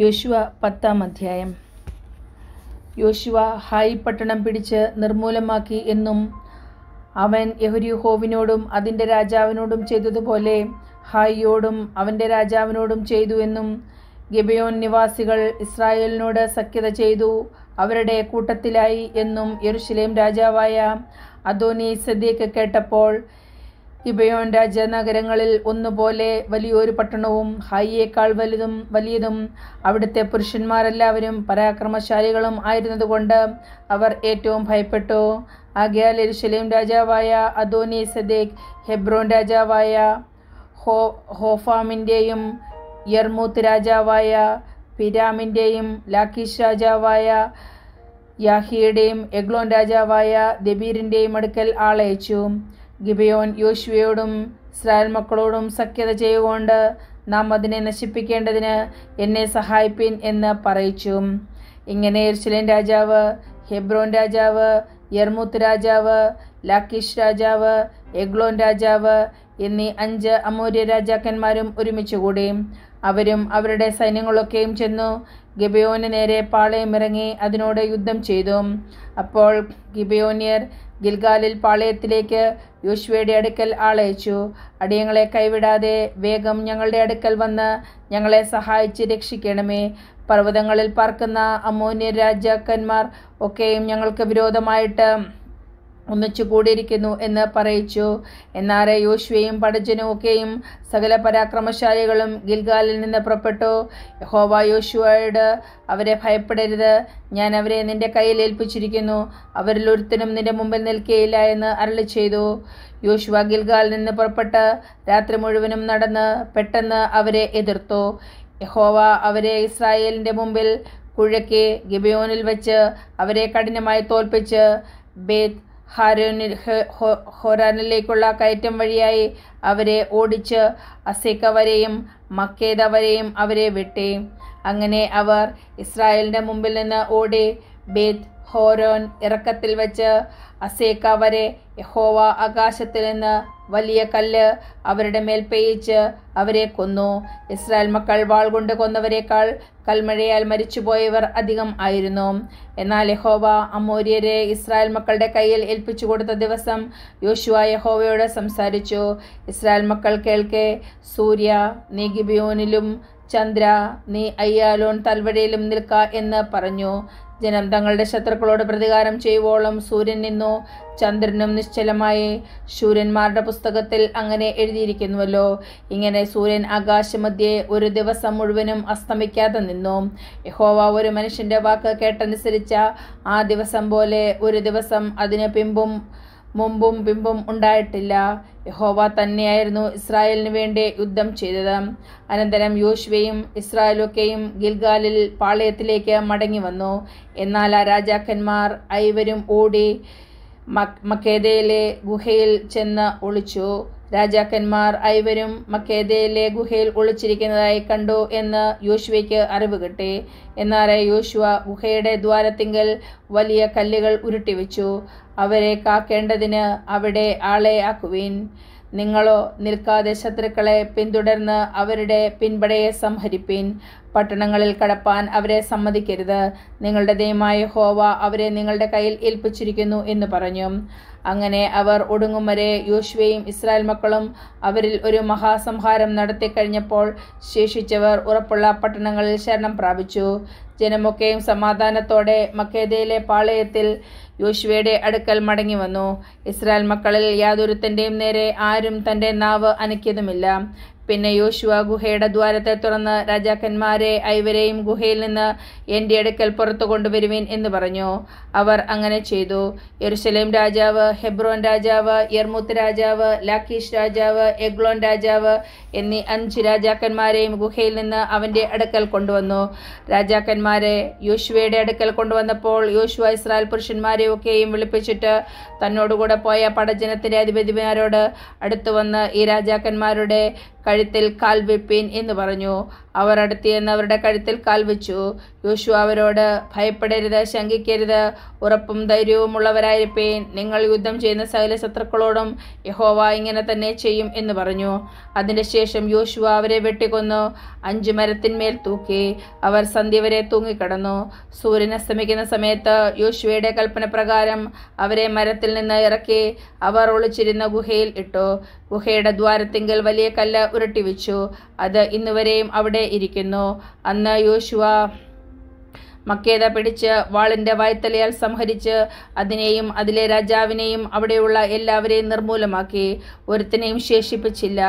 യോശുവ പത്താം അധ്യായം യോശുവ ഹായ് പട്ടണം പിടിച്ച് നിർമൂലമാക്കി എന്നും അവൻ യഹരിഹോവിനോടും അതിൻ്റെ രാജാവിനോടും ചെയ്തതുപോലെ ഹായിയോടും അവൻ്റെ രാജാവിനോടും ചെയ്തു എന്നും ഗിബയോൻ നിവാസികൾ ഇസ്രായേലിനോട് സഖ്യത ചെയ്തു അവരുടെ കൂട്ടത്തിലായി എന്നും യെരുഷലേം രാജാവായ അദോനി സദ്യക്ക് കേട്ടപ്പോൾ ഇബയോൺ രാജനഗരങ്ങളിൽ ഒന്നുപോലെ വലിയൊരു പട്ടണവും ഹായിയേക്കാൾ വലുതും വലിയതും അവിടുത്തെ പുരുഷന്മാരെല്ലാവരും പരാക്രമശാലികളും ആയിരുന്നതുകൊണ്ട് അവർ ഏറ്റവും ഭയപ്പെട്ടു ആഗ്യാൽ എരുശലേം രാജാവായ അദോനി സദേഖ് ഹെബ്രോൻ രാജാവായ ഹോ ഹോഫാമിൻ്റെയും യർമൂത്ത് രാജാവായ പിരാമിൻ്റെയും ലാഖീഷ് രാജാവായ യാഹിയുടെയും എഗ്ലോൺ രാജാവായ ദബീറിൻ്റെയും അടുക്കൽ ആളയച്ചു ഗിബയോൻ യോശുവയോടും ഇസ്രായേൽ മക്കളോടും സഖ്യത ചെയ്യുകൊണ്ട് നാം അതിനെ നശിപ്പിക്കേണ്ടതിന് എന്നെ സഹായിപ്പിൻ എന്ന് പറയിച്ചു ഇങ്ങനെ എർശിലേൻ രാജാവ് ഹെബ്രോൻ രാജാവ് യർമൂത്ത് രാജാവ് ലാക്കിഷ് രാജാവ് എഗ്ലോൻ രാജാവ് എന്നീ അഞ്ച് അമൂര്യ രാജാക്കന്മാരും ഒരുമിച്ചുകൂടി അവരും അവരുടെ സൈന്യങ്ങളൊക്കെയും ചെന്നു ഗിബയോന് നേരെ പാളയമിറങ്ങി അതിനോട് യുദ്ധം ചെയ്തു അപ്പോൾ ഗിബയോന്യർ ഗിൽഗാലിൽ പാളയത്തിലേക്ക് യോശുവയുടെ അടുക്കൽ ആളയച്ചു അടിയങ്ങളെ കൈവിടാതെ വേഗം ഞങ്ങളുടെ അടുക്കൽ വന്ന് ഞങ്ങളെ സഹായിച്ച് രക്ഷിക്കണമേ പർവ്വതങ്ങളിൽ പാർക്കുന്ന അമോന്യ രാജാക്കന്മാർ ഒക്കെയും ഞങ്ങൾക്ക് വിരോധമായിട്ട് ഒന്നിച്ചു കൂടിയിരിക്കുന്നു എന്ന് പറയിച്ചു എന്നാറെ യോശുവയും ഒക്കെയും സകല പരാക്രമശാലികളും ഗിൽഗാലിൽ നിന്ന് പുറപ്പെട്ടു യഹോവ യോശുവയോട് അവരെ ഭയപ്പെടരുത് ഞാൻ അവരെ നിന്റെ കയ്യിൽ ഏൽപ്പിച്ചിരിക്കുന്നു അവരിൽ ഒരുത്തനും നിന്റെ മുമ്പിൽ നിൽക്കുകയില്ല എന്ന് അരളി ചെയ്തു യോശുവ ഗിൽഗാലിൽ നിന്ന് പുറപ്പെട്ട് രാത്രി മുഴുവനും നടന്ന് പെട്ടെന്ന് അവരെ എതിർത്തു യഹോവ അവരെ ഇസ്രായേലിൻ്റെ മുമ്പിൽ കുഴക്കെ ഗിബയോനിൽ വെച്ച് അവരെ കഠിനമായി തോൽപ്പിച്ച് ബേത് ഹാരോനിൽ ഹൊറാനിലേക്കുള്ള കയറ്റം വഴിയായി അവരെ ഓടിച്ച് അസേക്കവരെയും മക്കേതവരെയും അവരെ വിട്ടി അങ്ങനെ അവർ ഇസ്രായേലിൻ്റെ മുമ്പിൽ നിന്ന് ഓടി ബേത് ഹോരോൻ ഇറക്കത്തിൽ വെച്ച് അസേക്ക വരെ യഹോവ ആകാശത്തിൽ നിന്ന് വലിയ കല്ല് അവരുടെ മേൽ പെയ്ച്ച് അവരെ കൊന്നു ഇസ്രായേൽ മക്കൾ വാൾ കൊണ്ട് കൊന്നവരെക്കാൾ കൽമഴയാൽ മരിച്ചുപോയവർ അധികം ആയിരുന്നു എന്നാൽ യഹോവ അമോര്യരെ ഇസ്രായേൽ മക്കളുടെ കയ്യിൽ ഏൽപ്പിച്ചു കൊടുത്ത ദിവസം യോശുവ യഹോവയോട് സംസാരിച്ചു ഇസ്രായേൽ മക്കൾ കേൾക്കെ സൂര്യ നീ ഗിബിയോനിലും ചന്ദ്ര നീ അയ്യാലോൺ തൽവഴയിലും നിൽക്ക എന്ന് പറഞ്ഞു ജനം തങ്ങളുടെ ശത്രുക്കളോട് പ്രതികാരം ചെയ്യുവോളം സൂര്യൻ നിന്നു ചന്ദ്രനും നിശ്ചലമായി ശൂരന്മാരുടെ പുസ്തകത്തിൽ അങ്ങനെ എഴുതിയിരിക്കുന്നുവല്ലോ ഇങ്ങനെ സൂര്യൻ ആകാശമധ്യേ ഒരു ദിവസം മുഴുവനും അസ്തമിക്കാതെ നിന്നു യഹോവ ഒരു മനുഷ്യന്റെ വാക്ക് കേട്ടനുസരിച്ച ആ ദിവസം പോലെ ഒരു ദിവസം അതിന് പിമ്പും മുമ്പും പിമ്പും ഉണ്ടായിട്ടില്ല യഹോവ തന്നെയായിരുന്നു ഇസ്രായേലിന് വേണ്ടി യുദ്ധം ചെയ്തത് അനന്തരം യോശുവയും ഇസ്രായേലൊക്കെയും ഗിൽഗാലിൽ പാളയത്തിലേക്ക് മടങ്ങി വന്നു എന്നാൽ ആ രാജാക്കന്മാർ ഐവരും ഓടി മക്കേദയിലെ ഗുഹയിൽ ചെന്ന് ഒളിച്ചു രാജാക്കന്മാർ ഐവരും മക്കേദയിലെ ഗുഹയിൽ ഒളിച്ചിരിക്കുന്നതായി കണ്ടു എന്ന് യോശുവയ്ക്ക് അറിവ് കിട്ടി എന്നാൽ യോശുവ ഗുഹയുടെ ദ്വാരത്തിങ്കൽ വലിയ കല്ലുകൾ ഉരുട്ടിവെച്ചു അവരെ കാക്കേണ്ടതിന് അവിടെ ആളെ ആക്കുവിൻ നിങ്ങളോ നിൽക്കാതെ ശത്രുക്കളെ പിന്തുടർന്ന് അവരുടെ പിൻപടയെ സംഹരിപ്പീൻ പട്ടണങ്ങളിൽ കടപ്പാൻ അവരെ സമ്മതിക്കരുത് നിങ്ങളുടെ ദൈവമായ ഹോവ അവരെ നിങ്ങളുടെ കയ്യിൽ ഏൽപ്പിച്ചിരിക്കുന്നു എന്ന് പറഞ്ഞു അങ്ങനെ അവർ ഒടുങ്ങും വരെ യോശുവയും ഇസ്രായേൽ മക്കളും അവരിൽ ഒരു മഹാസംഹാരം നടത്തിക്കഴിഞ്ഞപ്പോൾ ശേഷിച്ചവർ ഉറപ്പുള്ള പട്ടണങ്ങളിൽ ശരണം പ്രാപിച്ചു ജനമൊക്കെയും സമാധാനത്തോടെ മക്കേദയിലെ പാളയത്തിൽ യോശുവയുടെ അടുക്കൽ മടങ്ങി വന്നു ഇസ്രായേൽ മക്കളിൽ യാതൊരുത്തൻ്റെയും നേരെ ആരും തൻ്റെ നാവ് അനക്കിയതുമില്ല പിന്നെ യോശുവ ഗുഹയുടെ ദ്വാരത്തെ തുറന്ന് രാജാക്കന്മാരെ ഐവരെയും ഗുഹയിൽ നിന്ന് എൻ്റെ അടുക്കൽ പുറത്തു കൊണ്ടുവരുവീൻ എന്ന് പറഞ്ഞു അവർ അങ്ങനെ ചെയ്തു യെരുസലേം രാജാവ് ഹെബ്രോൻ രാജാവ് യർമുത്ത് രാജാവ് ലാക്കീഷ് രാജാവ് എഗ്ലോൺ രാജാവ് എന്നീ അഞ്ച് രാജാക്കന്മാരെയും ഗുഹയിൽ നിന്ന് അവൻ്റെ അടുക്കൽ കൊണ്ടുവന്നു രാജാക്കന്മാരെ യോശുവയുടെ അടുക്കൽ കൊണ്ടുവന്നപ്പോൾ യോശുവ ഇസ്രായേൽ പുരുഷന്മാരെ ഒക്കെയും വിളിപ്പിച്ചിട്ട് തന്നോടുകൂടെ പോയ പടജനത്തിൻ്റെ അധിപതിമാരോട് അടുത്തു വന്ന് ഈ രാജാക്കന്മാരുടെ കഴുത്തിൽ കാൽ വെപ്പീൻ എന്ന് പറഞ്ഞു അവർ അടുത്ത് അവരുടെ കഴുത്തിൽ കാൽ വെച്ചു യോശു അവരോട് ഭയപ്പെടരുത് ശങ്കിക്കരുത് ഉറപ്പും ഉള്ളവരായിരിക്കേൻ നിങ്ങൾ യുദ്ധം ചെയ്യുന്ന സകല ശത്രുക്കളോടും യഹോവ ഇങ്ങനെ തന്നെ ചെയ്യും എന്ന് പറഞ്ഞു അതിൻ്റെ ശേഷം യോശുവ അവരെ വെട്ടിക്കൊന്നു അഞ്ച് മരത്തിന്മേൽ തൂക്കി അവർ സന്ധ്യ വരെ തൂങ്ങിക്കിടന്നു സൂര്യൻ അസ്തമിക്കുന്ന സമയത്ത് യോശുവയുടെ കൽപ്പന പ്രകാരം അവരെ മരത്തിൽ നിന്ന് ഇറക്കി അവർ ഒളിച്ചിരുന്ന ഗുഹയിൽ ഇട്ടു ഗുഹയുടെ ദ്വാരത്തിങ്കിൽ വലിയ കല്ല് ഉരുട്ടിവെച്ചു അത് ഇന്നുവരെയും അവിടെ ഇരിക്കുന്നു അന്ന് യോശുവ മക്കേത പിടിച്ച് വാളിന്റെ വായ്ത്തലയാൽ സംഹരിച്ച് അതിനെയും അതിലെ രാജാവിനെയും അവിടെയുള്ള എല്ലാവരെയും നിർമൂലമാക്കി ഒരുത്തിനെയും ശേഷിപ്പിച്ചില്ല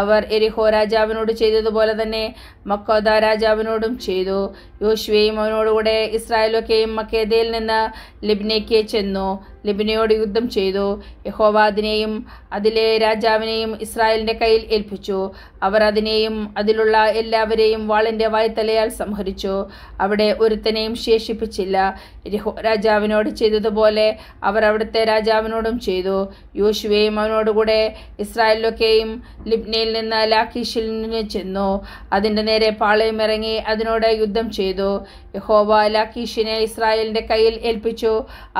അവർ എരിഹോ രാജാവിനോട് ചെയ്തതുപോലെ തന്നെ മക്കോദ രാജാവിനോടും ചെയ്തു യോശുവയും അവനോടുകൂടെ ഇസ്രായേലൊക്കെയും മക്കേദയിൽ നിന്ന് ലിബ്നയ്ക്ക് ചെന്നു ലിബിനയോട് യുദ്ധം ചെയ്തു യഹോവാദിനെയും അതിലെ രാജാവിനെയും ഇസ്രായേലിന്റെ കയ്യിൽ ഏൽപ്പിച്ചു അവർ അതിനെയും അതിലുള്ള എല്ലാവരെയും വാളിന്റെ വായ്ത്തലയാൽ സംഹരിച്ചു അവിടെ ഒരുത്തനെയും ശേഷിപ്പിച്ചില്ല രാജാവിനോട് ചെയ്തതുപോലെ അവർ അവിടുത്തെ രാജാവിനോടും ചെയ്തു യോശുവയും അവനോടുകൂടെ ഇസ്രായേലിലൊക്കെയും ലിബ്നയിൽ നിന്ന് ലാഖീഷിൽ നിന്ന് ചെന്നു അതിൻ്റെ നേരെ ഇറങ്ങി അതിനോട് യുദ്ധം ചെയ്തു യഹോവ ലാക്കീഷിനെ ഇസ്രായേലിൻ്റെ കയ്യിൽ ഏൽപ്പിച്ചു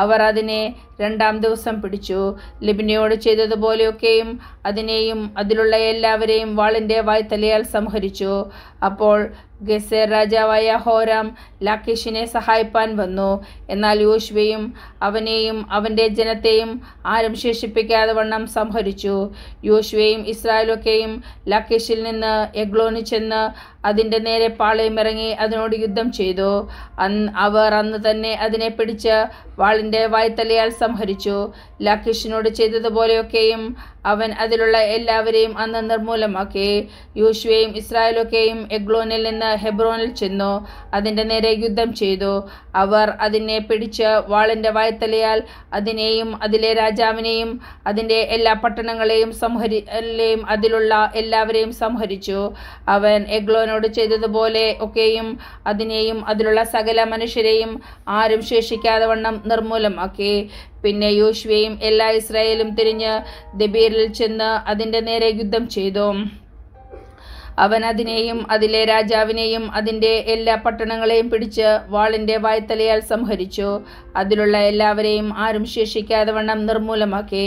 അവർ അതിനെ രണ്ടാം ദിവസം പിടിച്ചു ലിബിനയോട് ചെയ്തതുപോലെയൊക്കെയും അതിനെയും അതിലുള്ള എല്ലാവരെയും വാളിൻ്റെ വായ്ത്തലയാൽ സംഹരിച്ചു അപ്പോൾ ഗസേർ രാജാവായ ഹോരാം ലാക്കേഷിനെ സഹായിപ്പാൻ വന്നു എന്നാൽ യോശുവയും അവനെയും അവൻ്റെ ജനത്തെയും ആരും ശേഷിപ്പിക്കാതെ വണ്ണം സംഹരിച്ചു യോശുവയും ഇസ്രായേലൊക്കെയും ലാക്കേഷിൽ നിന്ന് എഗ്ലോണി ചെന്ന് അതിൻ്റെ നേരെ ഇറങ്ങി അതിനോട് യുദ്ധം ചെയ്തു അന്ന് അവർ അന്ന് തന്നെ അതിനെ പിടിച്ച് വാളിൻ്റെ വായ്ത്തലയാൽ സംഹരിച്ചു ലാക്കേഷിനോട് ചെയ്തതുപോലെയൊക്കെയും അവൻ അതിലുള്ള എല്ലാവരെയും അന്ന് നിർമൂലമാക്കി യോശുവയും ഇസ്രായേലൊക്കെയും എഗ്ലോനിൽ നിന്ന് ഹെബ്രോനിൽ ചെന്നു അതിൻ്റെ നേരെ യുദ്ധം ചെയ്തു അവർ അതിനെ പിടിച്ച് വാളിൻ്റെ വായത്തലയാൽ അതിനെയും അതിലെ രാജാവിനെയും അതിൻ്റെ എല്ലാ പട്ടണങ്ങളെയും സംഹരി അതിലുള്ള എല്ലാവരെയും സംഹരിച്ചു അവൻ എഗ്ലോനോട് ചെയ്തതുപോലെ ഒക്കെയും അതിനെയും അതിലുള്ള സകല മനുഷ്യരെയും ആരും ശേഷിക്കാതെ വണ്ണം നിർമൂലമാക്കി പിന്നെ യോശുവയും എല്ലാ ഇസ്രായേലും തിരിഞ്ഞ് ദബീറിൽ ചെന്ന് അതിൻ്റെ നേരെ യുദ്ധം ചെയ്തു അവൻ അതിനെയും അതിലെ രാജാവിനെയും അതിൻ്റെ എല്ലാ പട്ടണങ്ങളെയും പിടിച്ച് വാളിൻ്റെ വായ്ത്തലയാൽ സംഹരിച്ചു അതിലുള്ള എല്ലാവരെയും ആരും ശേഷിക്കാതെ വണ്ണം നിർമൂലമാക്കി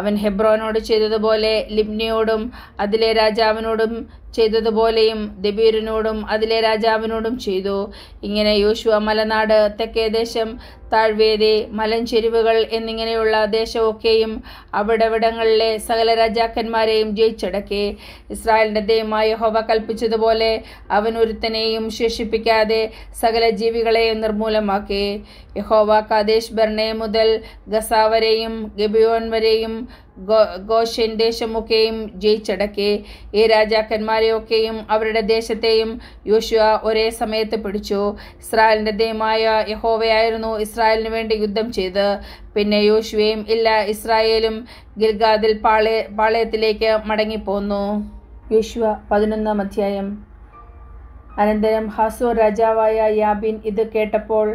അവൻ ഹെബ്രോനോട് ചെയ്തതുപോലെ ലിബ്നിയോടും അതിലെ രാജാവിനോടും ചെയ്തതുപോലെയും ദബീറിനോടും അതിലെ രാജാവിനോടും ചെയ്തു ഇങ്ങനെ യോശുവ മലനാട് തെക്കേ ദേശം താഴ്വേരി മലഞ്ചെരിവുകൾ എന്നിങ്ങനെയുള്ള ദേശമൊക്കെയും അവിടെവിടങ്ങളിലെ സകല രാജാക്കന്മാരെയും ജയിച്ചടക്കി ഇസ്രായേലിൻ്റെ ദൈവമായ ഹോവ കൽപ്പിച്ചതുപോലെ അവൻ ശേഷിപ്പിക്കാതെ സകല ജീവികളെയും നിർമൂലമാക്കി യഹോവ കാദേശ് ബർണേ മുതൽ ഗസാവരെയും വരെയും ഗബിയോൻ വരെയും ഗോഷ്യൻ ദേശമൊക്കെയും ജയിച്ചടക്കി ഈ രാജാക്കന്മാരെയൊക്കെയും അവരുടെ ദേശത്തെയും യോശുവ ഒരേ സമയത്ത് പിടിച്ചു ഇസ്രായേലിൻ്റെ ദൈവമായ യഹോവയായിരുന്നു ഇസ്രായേലിന് വേണ്ടി യുദ്ധം ചെയ്ത് പിന്നെ യോശുവയും ഇല്ല ഇസ്രായേലും ഗിൽഗാദിൽ പാളയ പാളയത്തിലേക്ക് മടങ്ങിപ്പോന്നു യോശുവ പതിനൊന്നാം അധ്യായം അനന്തരം ഹസോ രാജാവായ യാബിൻ ഇത് കേട്ടപ്പോൾ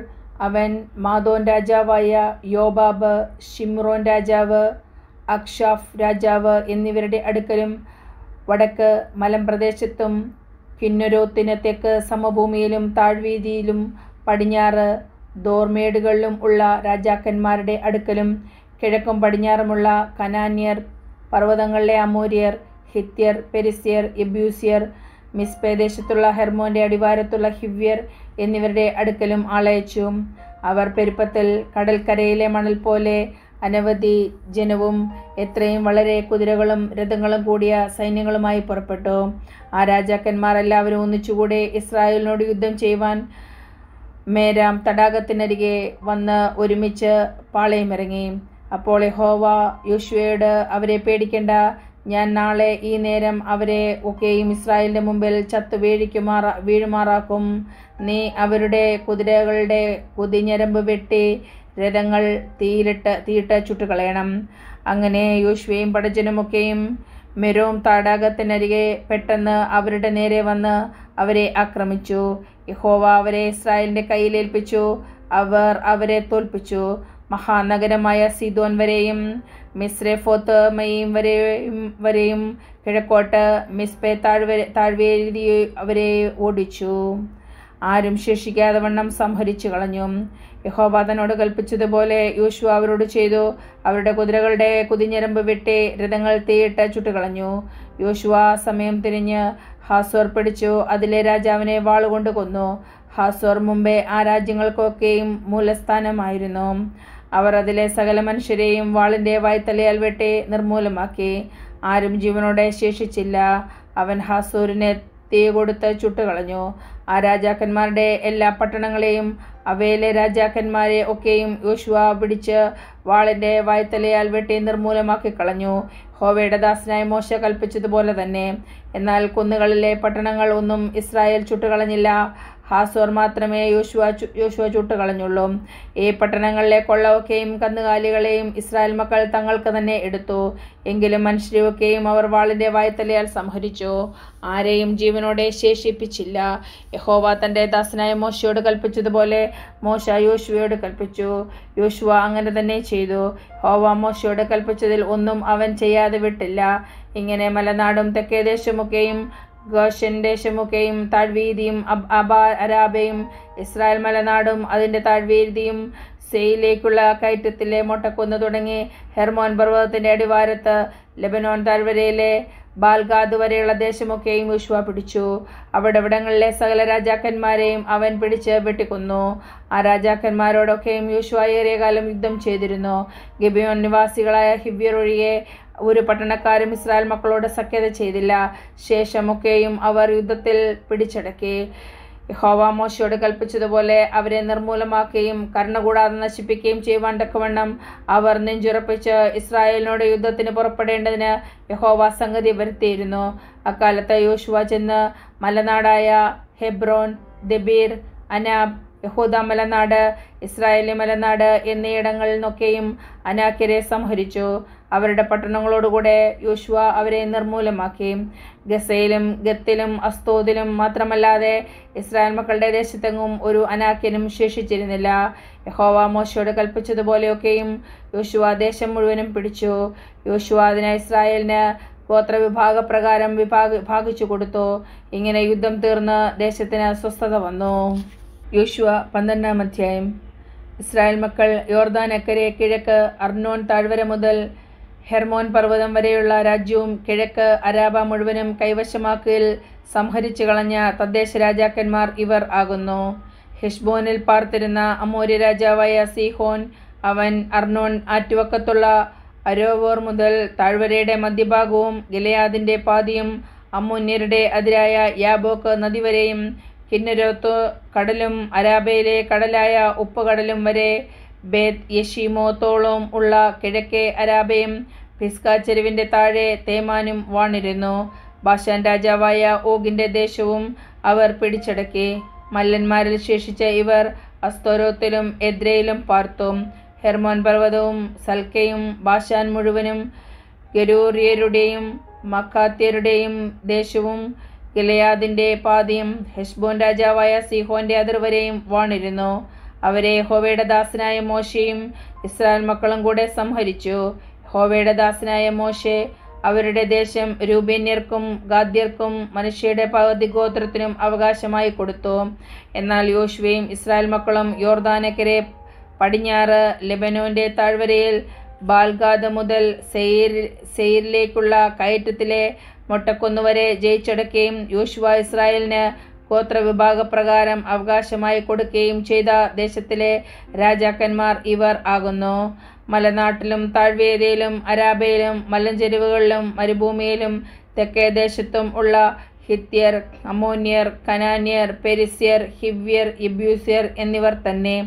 അവൻ മാധോൻ രാജാവായ യോബാബ് ഷിമ്രോൻ രാജാവ് അക്ഷാഫ് രാജാവ് എന്നിവരുടെ അടുക്കലും വടക്ക് മലമ്പ്രദേശത്തും കിന്നരോത്തിന് തെക്ക് സമഭൂമിയിലും താഴ്വീതിയിലും പടിഞ്ഞാറ് ദോർമേടുകളിലും ഉള്ള രാജാക്കന്മാരുടെ അടുക്കലും കിഴക്കും പടിഞ്ഞാറുമുള്ള കനാന്യർ പർവ്വതങ്ങളിലെ അമൂര്യർ ഹിത്യർ പെരിസ്യർ എബ്യൂസിയർ മിസ്പേദേശത്തുള്ള ഹെർമോൻ്റെ അടിവാരത്തുള്ള ഹിവ്യർ എന്നിവരുടെ അടുക്കലും ആളയച്ചു അവർ പെരുപ്പത്തിൽ കടൽക്കരയിലെ മണൽ പോലെ അനവധി ജനവും എത്രയും വളരെ കുതിരകളും രഥങ്ങളും കൂടിയ സൈന്യങ്ങളുമായി പുറപ്പെട്ടു ആ രാജാക്കന്മാർ എല്ലാവരും ഒന്നിച്ചുകൂടെ ഇസ്രായേലിനോട് യുദ്ധം ചെയ്യുവാൻ മേരാം തടാകത്തിനരികെ വന്ന് ഒരുമിച്ച് പാളയമിറങ്ങി അപ്പോൾ ഹോവ യോശുവയോട് അവരെ പേടിക്കേണ്ട ഞാൻ നാളെ ഈ നേരം അവരെ ഒക്കെയും ഇസ്രായേലിൻ്റെ മുമ്പിൽ ചത്തു വീഴിക്കുമാറാ വീഴുമാറാക്കും നീ അവരുടെ കുതിരകളുടെ കുതിഞ്ഞരമ്പ് വെട്ടി രഥങ്ങൾ തീയിലിട്ട് തീയിട്ട് ചുട്ടുകളയണം അങ്ങനെ യോശുവയും പടജനുമൊക്കെയും മെരോം താടാകത്തിനരികെ പെട്ടെന്ന് അവരുടെ നേരെ വന്ന് അവരെ ആക്രമിച്ചു യഹോവ അവരെ ഇസ്രായേലിൻ്റെ കയ്യിലേൽപ്പിച്ചു അവർ അവരെ തോൽപ്പിച്ചു മഹാനഗരമായ സിദോൻ വരെയും മിസ്രെഫോത്ത് മയും വരെയും വരെയും കിഴക്കോട്ട് മിസ്പെ താഴ്വരെ താഴ്വേരി അവരെ ഓടിച്ചു ആരും ശേഷിക്കാതെ വണ്ണം സംഹരിച്ചു കളഞ്ഞു യഹോബ തന്നോട് കൽപ്പിച്ചതുപോലെ യോശു അവരോട് ചെയ്തു അവരുടെ കുതിരകളുടെ കുതിഞ്ഞരമ്പ് വെട്ടി രഥങ്ങൾ തീയിട്ട് ചുട്ടുകളഞ്ഞു യോശുവ സമയം തിരിഞ്ഞ് ഹാസോർ പിടിച്ചു അതിലെ രാജാവിനെ വാളുകൊണ്ട് കൊന്നു ഹാസോർ മുമ്പേ ആ രാജ്യങ്ങൾക്കൊക്കെയും മൂലസ്ഥാനമായിരുന്നു അവർ അതിലെ സകല മനുഷ്യരെയും വാളിൻ്റെ വായ്ത്തലയാൽ വെട്ടി നിർമൂലമാക്കി ആരും ജീവനോടെ ശേഷിച്ചില്ല അവൻ ഹാസൂരിനെ തീ കൊടുത്ത് ചുട്ടുകളഞ്ഞു ആ രാജാക്കന്മാരുടെ എല്ലാ പട്ടണങ്ങളെയും അവയിലെ രാജാക്കന്മാരെ ഒക്കെയും യോശുവ പിടിച്ച് വാളിൻ്റെ വായത്തലയാൽ വെട്ടി നിർമൂലമാക്കി കളഞ്ഞു ഹോവയുടെ ദാസനായ മോശ കൽപ്പിച്ചതുപോലെ തന്നെ എന്നാൽ കുന്നുകളിലെ പട്ടണങ്ങൾ ഒന്നും ഇസ്രായേൽ ചുട്ടുകളഞ്ഞില്ല ഹാസോർ മാത്രമേ യോശുവ യോശുവ ചുട്ടുകളഞ്ഞുള്ളൂ ഈ പട്ടണങ്ങളിലെ കൊള്ളവൊക്കെയും കന്നുകാലികളെയും ഇസ്രായേൽ മക്കൾ തങ്ങൾക്ക് തന്നെ എടുത്തു എങ്കിലും മനുഷ്യരെയൊക്കെയും അവർ വാളിൻ്റെ വായത്തലയാൽ സംഹരിച്ചു ആരെയും ജീവനോടെ ശേഷിപ്പിച്ചില്ല യഹോവ തൻ്റെ ദാസനായ മോശയോട് കൽപ്പിച്ചതുപോലെ മോശ യോശുവയോട് കൽപ്പിച്ചു യോശുവ അങ്ങനെ തന്നെ ചെയ്തു ഹോവ മോശയോട് കൽപ്പിച്ചതിൽ ഒന്നും അവൻ ചെയ്യാതെ വിട്ടില്ല ഇങ്ങനെ മലനാടും തെക്കേദേശമൊക്കെയും ഗോഷന്റെ ഷെമുക്കയും താഴ്വീതിയും അബ് അബാ അരാബയും ഇസ്രായേൽ മലനാടും അതിൻ്റെ താഴ്വീതിയും സെയിലേക്കുള്ള കയറ്റത്തിലെ മൊട്ടക്കുന്ന് തുടങ്ങി ഹെർമോൻ പർവ്വതത്തിൻ്റെ അടിവാരത്ത് ലെബനോൻ താഴ്വരയിലെ ബാൽഗാദ് വരെയുള്ള ദേശമൊക്കെയും യുഷ്വ പിടിച്ചു അവിടെവിടങ്ങളിലെ സകല രാജാക്കന്മാരെയും അവൻ പിടിച്ച് വെട്ടിക്കുന്നു ആ രാജാക്കന്മാരോടൊക്കെയും യുഷ്വ ഏറെ കാലം യുദ്ധം ചെയ്തിരുന്നു ഗബിയോൻ നിവാസികളായ ഹിബ്യർ ഒഴികെ ഒരു പട്ടണക്കാരും ഇസ്രായേൽ മക്കളോട് സഖ്യത ചെയ്തില്ല ശേഷമൊക്കെയും അവർ യുദ്ധത്തിൽ പിടിച്ചടക്കി യഹോവ മോശയോട് കൽപ്പിച്ചതുപോലെ അവരെ നിർമൂലമാക്കുകയും കർണകൂടാതെ നശിപ്പിക്കുകയും ചെയ്യുവാൻ അവർ നെഞ്ചുറപ്പിച്ച് ഇസ്രായേലിനോട് യുദ്ധത്തിന് പുറപ്പെടേണ്ടതിന് യഹോവ സംഗതി വരുത്തിയിരുന്നു അക്കാലത്ത് യോശുവ ചെന്ന് മലനാടായ ഹെബ്രോൻ ദബീർ അനാബ് യഹൂദ മലനാട് ഇസ്രായേലി മലനാട് എന്നിവിടങ്ങളിൽ നിന്നൊക്കെയും അനാക്യരെ സംഹരിച്ചു അവരുടെ പട്ടണങ്ങളോടുകൂടെ യോശുവ അവരെ നിർമൂലമാക്കി ഗസയിലും ഗത്തിലും അസ്തോദിലും മാത്രമല്ലാതെ ഇസ്രായേൽ മക്കളുടെ ദേശത്തെങ്ങും ഒരു അനാക്യനും ശേഷിച്ചിരുന്നില്ല യഹോവ മോശയോട് കൽപ്പിച്ചതുപോലെയൊക്കെയും യോശുവ ദേശം മുഴുവനും പിടിച്ചു യോശുവ അതിനെ ഇസ്രായേലിന് ഗോത്രവിഭാഗപ്രകാരം വിഭാഗ ഭാഗിച്ചു കൊടുത്തു ഇങ്ങനെ യുദ്ധം തീർന്ന് ദേശത്തിന് സ്വസ്ഥത വന്നു യോശുവ പന്ത്രണ്ടാം അധ്യായം ഇസ്രായേൽ മക്കൾ യോർദാൻ അക്കരെ കിഴക്ക് അർണോൻ താഴ്വര മുതൽ ഹെർമോൻ പർവ്വതം വരെയുള്ള രാജ്യവും കിഴക്ക് അരാബ മുഴുവനും കൈവശമാക്കിയിൽ സംഹരിച്ചു കളഞ്ഞ തദ്ദേശ രാജാക്കന്മാർ ഇവർ ആകുന്നു ഹിഷ്ബോനിൽ പാർത്തിരുന്ന അമോര്യ രാജാവായ സീഹോൻ അവൻ അർണോൺ ആറ്റുവക്കത്തുള്ള അരോവോർ മുതൽ താഴ്വരയുടെ മധ്യഭാഗവും ഗിലയാദിൻ്റെ പാതിയും അമ്മുന്യരുടെ അതിരായ യാബോക്ക് നദി വരെയും ഹിന്നരോത്ത് കടലും അരാബയിലെ കടലായ ഉപ്പുകടലും വരെ ബേത് യഷീമോത്തോളം ഉള്ള കിഴക്കേ അരാബയും ഫിസ്ക ചെരുവിൻ്റെ താഴെ തേമാനും വാണിരുന്നു ബാഷാൻ രാജാവായ ഓഗിൻ്റെ ദേശവും അവർ പിടിച്ചടക്കി മല്ലന്മാരിൽ ശേഷിച്ച ഇവർ അസ്തോരോത്തിലും എദ്രയിലും പാർത്തു ഹെർമോൻ പർവ്വതവും സൽക്കയും ബാഷാൻ മുഴുവനും ഗരൂറിയരുടെയും മക്കാത്യരുടെയും ദേശവും ഗിലയാദിൻ്റെ പാതിയും ഹെഷ്ബോൻ രാജാവായ സിഹോന്റെ അതിർവരെയും വാണിരുന്നു അവരെ ഹോവയുടെ ദാസനായ മോശയും ഇസ്രായേൽ മക്കളും കൂടെ സംഹരിച്ചു ഹോവയുടെ ദാസനായ മോശെ അവരുടെ ദേശം രൂപേന്യർക്കും ഗാദ്യർക്കും മനുഷ്യയുടെ പകുതി ഗോത്രത്തിനും അവകാശമായി കൊടുത്തു എന്നാൽ യോശുവയും ഇസ്രായേൽ മക്കളും യോർദാനക്കരെ പടിഞ്ഞാറ് ലെബനോന്റെ താഴ്വരയിൽ ബാൽഗാദ മുതൽ സെയിർ സെയിരിലേക്കുള്ള കയറ്റത്തിലെ വരെ ജയിച്ചടക്കുകയും യോശുവ ഇസ്രായേലിന് ഗോത്രവിഭാഗപ്രകാരം അവകാശമായി കൊടുക്കുകയും ചെയ്ത ദേശത്തിലെ രാജാക്കന്മാർ ഇവർ ആകുന്നു മലനാട്ടിലും താഴ്വേരയിലും അരാബയിലും മലഞ്ചെരിവുകളിലും മരുഭൂമിയിലും തെക്കേ ദേശത്തും ഉള്ള ഹിത്യർ അമോന്യർ കനാന്യർ പെരിസ്യർ ഹിവ്യർ ഇബ്യൂസ്യർ എന്നിവർ തന്നെ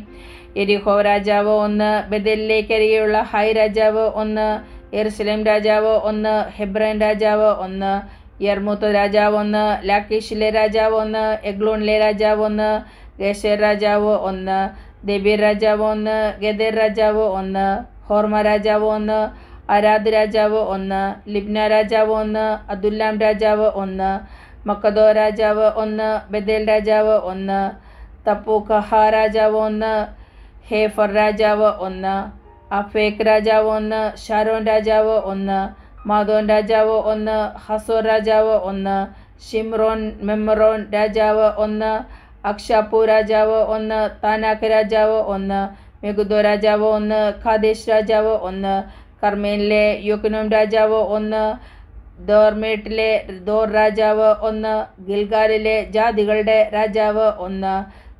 എരിഹോ രാജാവ് ഒന്ന് ബദലിലേക്കരികെയുള്ള ഹൈ രാജാവ് ഒന്ന് എറുസലേം രാജാവ് ഒന്ന് ഹെബ്രൻ രാജാവ് ഒന്ന് യർമൂത്ത് രാജാവ് ഒന്ന് ലാക്കേഷിലെ രാജാവ് ഒന്ന് എഗ്ലോണിലെ രാജാവ് ഒന്ന് ഗേഷേർ രാജാവ് ഒന്ന് ദബീർ രാജാവ് ഒന്ന് ഗദേർ രാജാവ് ഒന്ന് ഹോർമ രാജാവ് ഒന്ന് അരാദ് രാജാവ് ഒന്ന് ലിബ്ന രാജാവ് ഒന്ന് അദുല്ലാം രാജാവ് ഒന്ന് മക്കദോ രാജാവ് ഒന്ന് ബദേൽ രാജാവ് ഒന്ന് തപ്പു കഹ രാജാവ് ഒന്ന് ഹേഫർ രാജാവ് ഒന്ന് അഫേക് രാജാവ് ഒന്ന് ഷാരോൻ രാജാവ് ഒന്ന് മാധോൻ രാജാവ് ഒന്ന് ഹസോർ രാജാവ് ഒന്ന് ഷിംറോൺ മെമ്മറോൺ രാജാവ് ഒന്ന് അക്ഷാപ്പു രാജാവ് ഒന്ന് താനാക്ക് രാജാവ് ഒന്ന് മെഗുദോ രാജാവ് ഒന്ന് ഖാദേശ് രാജാവ് ഒന്ന് കർമ്മേനിലെ യുക്നോം രാജാവ് ഒന്ന് ദോർമേട്ടിലെ ദോർ രാജാവ് ഒന്ന് ഗിൽഗാലിലെ ജാതികളുടെ രാജാവ് ഒന്ന്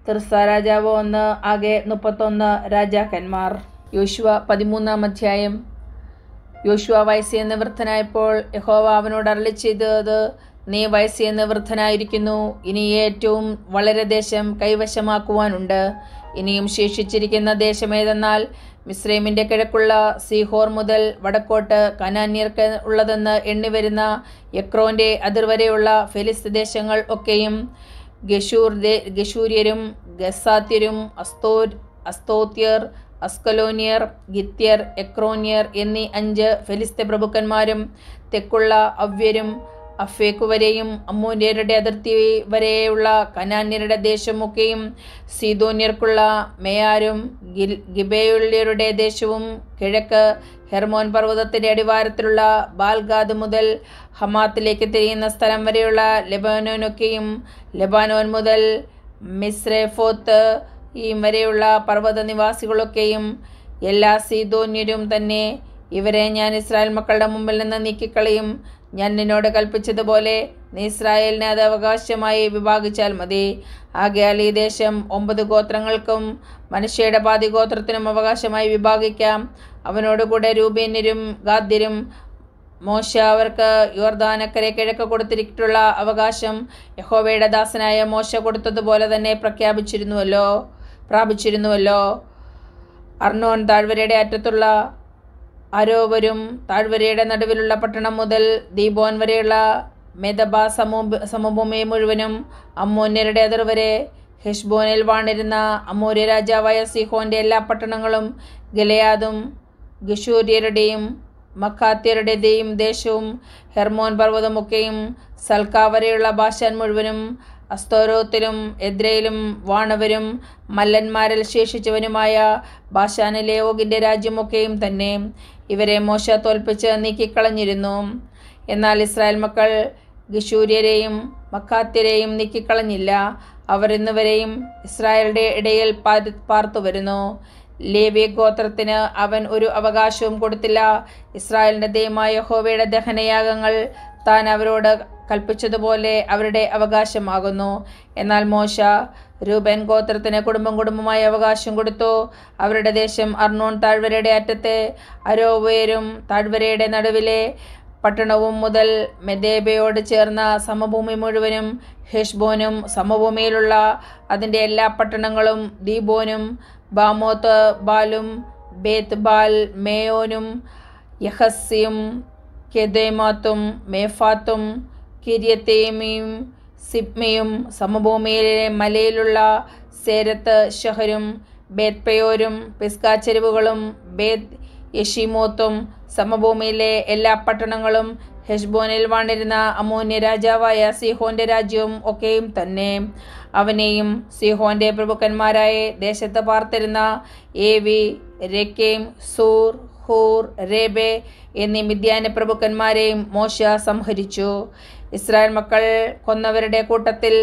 തിർസ രാജാവ് ഒന്ന് ആകെ മുപ്പത്തൊന്ന് രാജാക്കന്മാർ യോശുവ പതിമൂന്നാം അധ്യായം യോശുവ വയസ്സേ വൃദ്ധനായപ്പോൾ യഹോവ അവനോട് അരളി ചെയ്തത് നീ വയസ്സേ വൃദ്ധനായിരിക്കുന്നു ഇനി ഏറ്റവും വളരെ ദേശം കൈവശമാക്കുവാനുണ്ട് ഇനിയും ശേഷിച്ചിരിക്കുന്ന ദേശമേതെന്നാൽ മിസ്രൈമിൻ്റെ കിഴക്കുള്ള സീഹോർ മുതൽ വടക്കോട്ട് കനാന്യർക്ക് ഉള്ളതെന്ന് എണ്ണിവരുന്ന യക്രോൻ്റെ അതിർവരെയുള്ള ഫെലിസ് ദേശങ്ങൾ ഒക്കെയും ഗഷൂർ ഗഷൂര്യരും ഗസാത്യരും അസ്തോ അസ്തോത്യർ അസ്കലോനിയർ ഗിത്യർ എക്രോനിയർ എന്നീ അഞ്ച് ഫെലിസ്തീൻ പ്രഭുക്കന്മാരും തെക്കുള്ള അവ്യരും അഫേക്ക് വരെയും അമ്മൂന്യരുടെ അതിർത്തി വരെയുള്ള കനാന്യരുടെ ദേശമൊക്കെയും സീതോന്യർക്കുള്ള മേയാരും ഗിൽ ഗിബേയുള്ളിയരുടെ ദേശവും കിഴക്ക് ഹെർമോൻ പർവ്വതത്തിൻ്റെ അടിവാരത്തിലുള്ള ബാൽഗാദ് മുതൽ ഹമാത്തിലേക്ക് തിരിയുന്ന സ്ഥലം വരെയുള്ള ലെബാനോനൊക്കെയും ലെബാനോൻ മുതൽ മിസ്രേഫോത്ത് ഈ വരെയുള്ള പർവ്വത നിവാസികളൊക്കെയും എല്ലാ സീതോന്യരും തന്നെ ഇവരെ ഞാൻ ഇസ്രായേൽ മക്കളുടെ മുമ്പിൽ നിന്ന് നീക്കിക്കളയും ഞാൻ നിന്നോട് കൽപ്പിച്ചതുപോലെ നീ ഇസ്രായേലിനെ അത് അവകാശമായി വിഭാഗിച്ചാൽ മതി ആകയാൽ ഈ ദേശം ഒമ്പത് ഗോത്രങ്ങൾക്കും മനുഷ്യയുടെ പാതി ഗോത്രത്തിനും അവകാശമായി വിഭാഗിക്കാം അവനോടുകൂടെ രൂപീന്യരും ഗാദ്യരും മോശ അവർക്ക് യോർദാനക്കരെ കിഴക്ക് കൊടുത്തിട്ടുള്ള അവകാശം യഹോവയുടെ ദാസനായ മോശ കൊടുത്തതുപോലെ തന്നെ പ്രഖ്യാപിച്ചിരുന്നുവല്ലോ പ്രാപിച്ചിരുന്നുവല്ലോ അർണോൻ താഴ്വരയുടെ അറ്റത്തുള്ള അരോവരും താഴ്വരയുടെ നടുവിലുള്ള പട്ടണം മുതൽ ദീപോൻ വരെയുള്ള മെതബ സമൂ സമഭൂമി മുഴുവനും അമ്മോന്യരുടെ അതിർവരെ ഹെഷ്ബോനിൽ വാണിരുന്ന അമൂര്യ രാജാവായ സിഹോന്റെ എല്ലാ പട്ടണങ്ങളും ഗലയാദും ഗിഷൂര്യരുടെയും മക്കാത്യരുടേയും ദേശവും ഹെർമോൻ പർവ്വതമൊക്കെയും സൽക്കാവരെയുള്ള ഭാഷാൻ മുഴുവനും അസ്തോരോത്തിലും എദ്രയിലും വാണവരും മല്ലന്മാരിൽ ശേഷിച്ചവനുമായ ബാഷാനിലെ ഓഗിൻ്റെ രാജ്യമൊക്കെയും തന്നെ ഇവരെ മോശ തോൽപ്പിച്ച് നീക്കിക്കളഞ്ഞിരുന്നു എന്നാൽ ഇസ്രായേൽ മക്കൾ ഗിശൂര്യരെയും മക്കാത്യരെയും നീക്കിക്കളഞ്ഞില്ല അവർ ഇന്നുവരെയും ഇസ്രായേലിൻ്റെ ഇടയിൽ പാർത്തു വരുന്നു ലേവ്യ ഗോത്രത്തിന് അവൻ ഒരു അവകാശവും കൊടുത്തില്ല ഇസ്രായേലിൻ്റെ ദൈവമായ ഹോവയുടെ ദഹനയാഗങ്ങൾ താൻ അവരോട് കൽപ്പിച്ചതുപോലെ അവരുടെ അവകാശമാകുന്നു എന്നാൽ മോശ രൂപൻ ഗോത്രത്തിന് കുടുംബം കുടുംബമായി അവകാശം കൊടുത്തു അവരുടെ ദേശം അർണോൺ താഴ്വരയുടെ അറ്റത്തെ അരോവേരും താഴ്വരയുടെ നടുവിലെ പട്ടണവും മുതൽ മെദേബയോട് ചേർന്ന സമഭൂമി മുഴുവനും ഹെഷ്ബോനും സമഭൂമിയിലുള്ള അതിൻ്റെ എല്ലാ പട്ടണങ്ങളും ദീബോനും ബാമോത്ത് ബാലും ബേത്ത് ബാൽ മേയോനും യഹസ്യും കെദേമാത്തും മേഫാത്തും കിരിയത്തേമയും സിപ്മയും സമഭൂമിയിലെ മലയിലുള്ള സേരത്ത് ഷഹരും ബേത്പയോരും പിസ്കാച്ചെരുവുകളും ബേത് യഷിമോത്തും സമഭൂമിയിലെ എല്ലാ പട്ടണങ്ങളും ഹെഷ്ബോനിൽ വാണിരുന്ന അമോന്യ രാജാവായ സിഹോന്റെ രാജ്യവും ഒക്കെയും തന്നെ അവനെയും സിഹോന്റെ പ്രഭുക്കന്മാരായ ദേശത്ത് പാർത്തിരുന്ന വി രക്കേം സൂർ ഹൂർ രേബെ എന്നീ മിഥ്യാന പ്രഭുക്കന്മാരെയും മോശ സംഹരിച്ചു ഇസ്രായേൽ മക്കൾ കൊന്നവരുടെ കൂട്ടത്തിൽ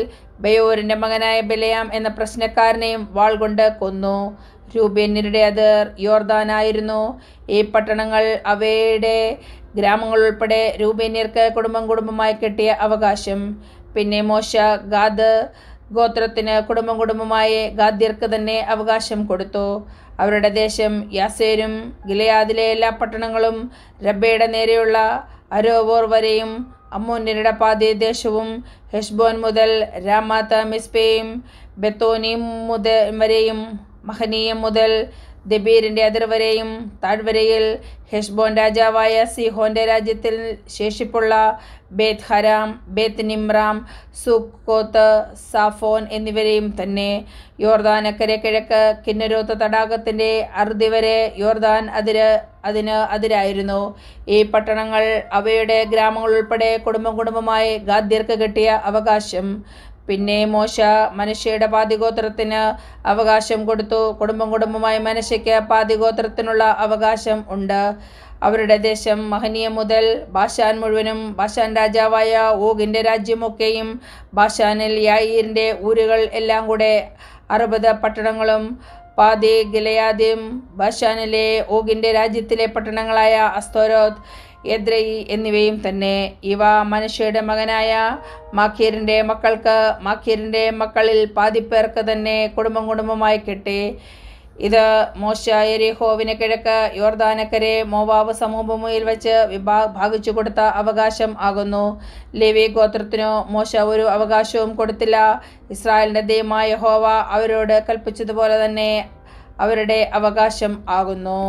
ബയോരിൻ്റെ മകനായ ബലയാം എന്ന പ്രശ്നക്കാരനെയും വാൾ കൊണ്ട് കൊന്നു രൂപേന്യരുടെ അതിർ യോർദാനായിരുന്നു ഈ പട്ടണങ്ങൾ അവയുടെ ഗ്രാമങ്ങൾ ഉൾപ്പെടെ രൂപേന്യർക്ക് കുടുംബം കുടുംബമായി കിട്ടിയ അവകാശം പിന്നെ മോശ ഗാദ് ഗോത്രത്തിന് കുടുംബം കുടുംബമായി ഗാദ്യർക്ക് തന്നെ അവകാശം കൊടുത്തു അവരുടെ ദേശം യാസേരും ഗിലയാദിലെ എല്ലാ പട്ടണങ്ങളും റബ്ബയുടെ നേരെയുള്ള അരോവോർ വരെയും അമ്മോന്യരുടെ ദേശവും ഹെഷ്ബോൻ മുതൽ രാമാത്ത മിസ്പേയും ബെത്തോനിയും മുതൽ വരെയും മഹനീയം മുതൽ ദബീറിന്റെ അതിർവരെയും താഴ്വരയിൽ ഹെഷ്ബോൺ രാജാവായ സിഹോന്റെ രാജ്യത്തിൽ ശേഷിപ്പുള്ള ബേത്ത് ഹരാം ബേത്ത് നിമ്രാം സുക്കോത്ത് സാഫോൻ എന്നിവരെയും തന്നെ യോർദാനക്കരെ കിഴക്ക് കിന്നരോത്ത് തടാകത്തിന്റെ അറുതി വരെ യോർദാൻ അതിര് അതിന് അതിരായിരുന്നു ഈ പട്ടണങ്ങൾ അവയുടെ ഗ്രാമങ്ങൾ ഉൾപ്പെടെ കുടുംബം കുടുംബമായി ഗാദ്യർക്ക് കിട്ടിയ അവകാശം പിന്നെ മോശ മനുഷ്യയുടെ പാതിഗോത്രത്തിന് അവകാശം കൊടുത്തു കുടുംബം കുടുംബമായി മനുഷ്യയ്ക്ക് പാതിഗോത്രത്തിനുള്ള അവകാശം ഉണ്ട് അവരുടെ ദേശം മഹനീയ മുതൽ ബാഷാൻ മുഴുവനും ബാഷാൻ രാജാവായ ഊഗിൻ്റെ രാജ്യമൊക്കെയും ബാഷാനിൽ യായിരിൻ്റെ ഊരുകൾ എല്ലാം കൂടെ അറുപത് പട്ടണങ്ങളും പാതി ഗിലയാദിയും ബാഷാനിലെ ഊഗിൻ്റെ രാജ്യത്തിലെ പട്ടണങ്ങളായ അസ്തോരോത് എദ്രൈ എന്നിവയും തന്നെ ഇവ മനുഷ്യയുടെ മകനായ മാക്കീരിൻ്റെ മക്കൾക്ക് മാക്കീരിൻ്റെ മക്കളിൽ പാതിപ്പേർക്ക് തന്നെ കുടുംബം കുടുംബമായി കിട്ടി ഇത് മോശ എരിഹോവിന് കിഴക്ക് യോർദാനക്കരെ മോവാവ് സമൂഹഭൂമിയിൽ വെച്ച് വിഭാ ഭാഗിച്ചു കൊടുത്ത അവകാശം ആകുന്നു ലിവി ഗോത്രത്തിനോ മോശ ഒരു അവകാശവും കൊടുത്തില്ല ഇസ്രായേലിൻ്റെ ദൈവമായ ഹോവ അവരോട് കൽപ്പിച്ചതുപോലെ തന്നെ അവരുടെ അവകാശം ആകുന്നു